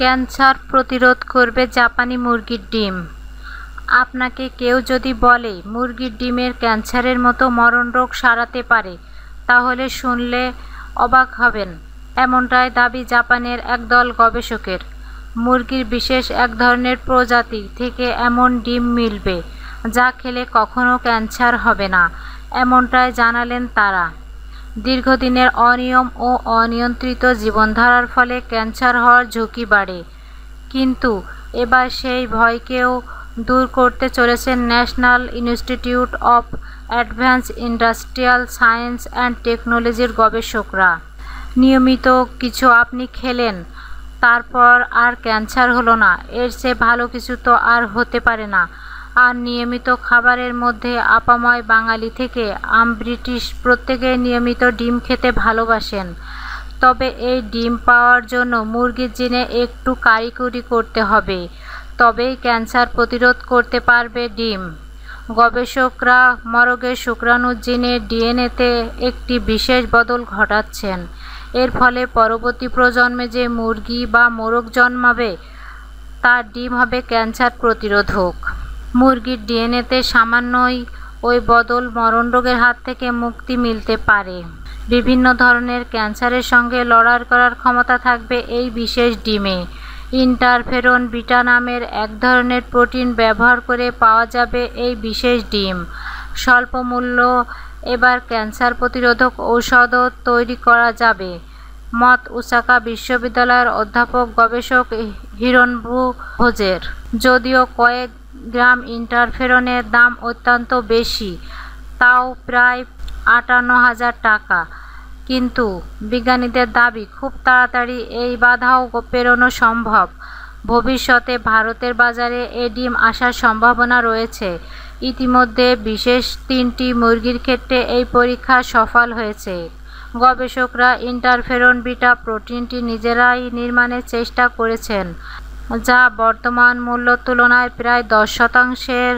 cancer প্রতিরোধ করবে জাপানি মুরগির ডিম আপনাকে কেউ যদি বলে মুরগির ডিমের ক্যান্সারের মতো মরণ রোগ সারাতে পারে তাহলে শুনলে অবাক হবেন এমনটাই দাবি জাপানের একদল গবেষকের মুরগির বিশেষ এক ধরনের প্রজাতি থেকে এমন ডিম মিলবে যা খেলে কখনও ক্যান্সার হবে না এমনটাই জানালেন তারা দীর্ঘদিনের অনিয়ম ও অনিয়ন্ত্রিত জীবনধারার ফলে ক্যান্সার হওয়ার ঝুঁকি বাড়ে কিন্তু এবার সেই ভয়কেও দূর করতে চলেছেন National Institute of Advance Industrial Science and টেকনোলজির গবেষকরা নিয়মিত কিছু আপনি খেলেন তারপর আর ক্যান্সার হলো না এর সে ভালো কিছু তো আর হতে পারে না আর নিয়মিত খাবারের মধ্যে আপাময় বাঙালি থেকে আম ব্রিটিশ প্রত্যেকে নিয়মিত ডিম খেতে ভালোবাসেন তবে এই ডিম পাওয়ার জন্য মুরগির জিনে একটু কারিকুরি করতে হবে তবেই ক্যান্সার প্রতিরোধ করতে পারবে ডিম গবেষকরা মরগের শুক্রাণুর জিনে ডিএনএতে একটি বিশেষ বদল ঘটাচ্ছেন এর ফলে পরবর্তী প্রজন্মে যে মুরগি বা মোরগ জন্মাবে তার ডিম হবে ক্যান্সার প্রতিরোধক মুরগির ডিএনএতে সামান্যই ওই বদল মরণ রোগের হাত থেকে মুক্তি মিলতে পারে বিভিন্ন ধরনের ক্যান্সারের সঙ্গে লড়াই করার ক্ষমতা থাকবে এই বিশেষ ডিমে ইন্টারফেরন বিটা নামের এক ধরনের প্রোটিন ব্যবহার করে পাওয়া যাবে এই বিশেষ ডিম স্বল্প মূল্য এবার ক্যান্সার প্রতিরোধক ঔষধও তৈরি করা যাবে মত উসাকা বিশ্ববিদ্যালয়ের অধ্যাপক গবেষক হিরণবু হোজের যদিও কয়েক গ্রাম ইন্টারফেরনের দাম অত্যন্ত বেশি তাও প্রায় আটান্ন হাজার টাকা কিন্তু বিজ্ঞানীদের দাবি খুব তাড়াতাড়ি এই বাধাও পেরোনো সম্ভব ভবিষ্যতে ভারতের বাজারে এ ডিম আসার সম্ভাবনা রয়েছে ইতিমধ্যে বিশেষ তিনটি মুরগির ক্ষেত্রে এই পরীক্ষা সফল হয়েছে গবেষকরা ইন্টারফেরন বিটা প্রোটিনটি নিজেরাই নির্মাণের চেষ্টা করেছেন যা বর্তমান মূল্যর তুলনায় প্রায় দশ শতাংশের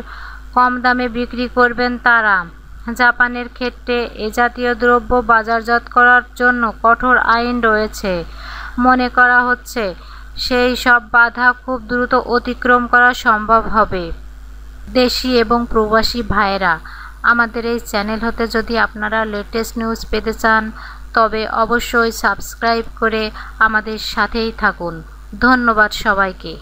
কম দামে বিক্রি করবেন তারা জাপানের ক্ষেত্রে এ জাতীয় দ্রব্য বাজারজাত করার জন্য কঠোর আইন রয়েছে মনে করা হচ্ছে সেই সব বাধা খুব দ্রুত অতিক্রম করা সম্ভব হবে দেশি এবং প্রবাসী ভাইরা আমাদের এই চ্যানেল হতে যদি আপনারা লেটেস্ট নিউজ পেতে চান তবে অবশ্যই সাবস্ক্রাইব করে আমাদের সাথেই থাকুন ধন্যবাদ সবাইকে